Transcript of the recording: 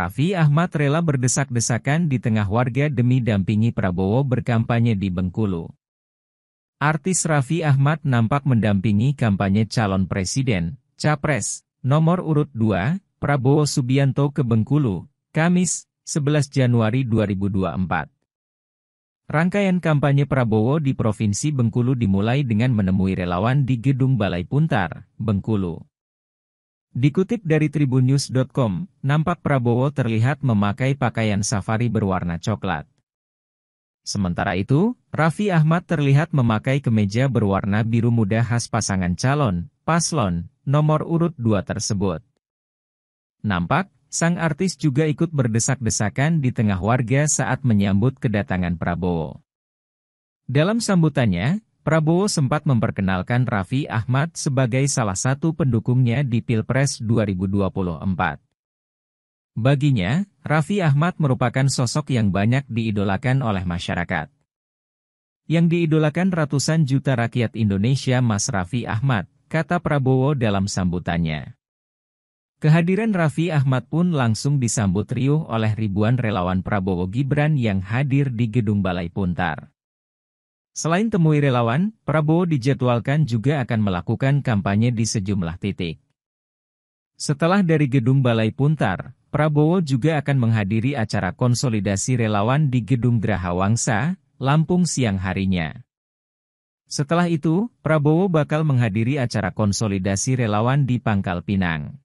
Raffi Ahmad rela berdesak-desakan di tengah warga demi dampingi Prabowo berkampanye di Bengkulu. Artis Raffi Ahmad nampak mendampingi kampanye calon presiden, Capres, nomor urut 2, Prabowo Subianto ke Bengkulu, Kamis, 11 Januari 2024. Rangkaian kampanye Prabowo di Provinsi Bengkulu dimulai dengan menemui relawan di Gedung Balai Puntar, Bengkulu. Dikutip dari tribunnews.com, nampak Prabowo terlihat memakai pakaian safari berwarna coklat. Sementara itu, Raffi Ahmad terlihat memakai kemeja berwarna biru muda khas pasangan calon, paslon, nomor urut dua tersebut. Nampak, sang artis juga ikut berdesak-desakan di tengah warga saat menyambut kedatangan Prabowo. Dalam sambutannya, Prabowo sempat memperkenalkan Raffi Ahmad sebagai salah satu pendukungnya di Pilpres 2024. Baginya, Raffi Ahmad merupakan sosok yang banyak diidolakan oleh masyarakat. Yang diidolakan ratusan juta rakyat Indonesia Mas Raffi Ahmad, kata Prabowo dalam sambutannya. Kehadiran Raffi Ahmad pun langsung disambut riuh oleh ribuan relawan Prabowo Gibran yang hadir di Gedung Balai Puntar. Selain temui relawan, Prabowo dijadwalkan juga akan melakukan kampanye di sejumlah titik. Setelah dari Gedung Balai Puntar, Prabowo juga akan menghadiri acara konsolidasi relawan di Gedung Geraha Wangsa, Lampung siang harinya. Setelah itu, Prabowo bakal menghadiri acara konsolidasi relawan di Pangkal Pinang.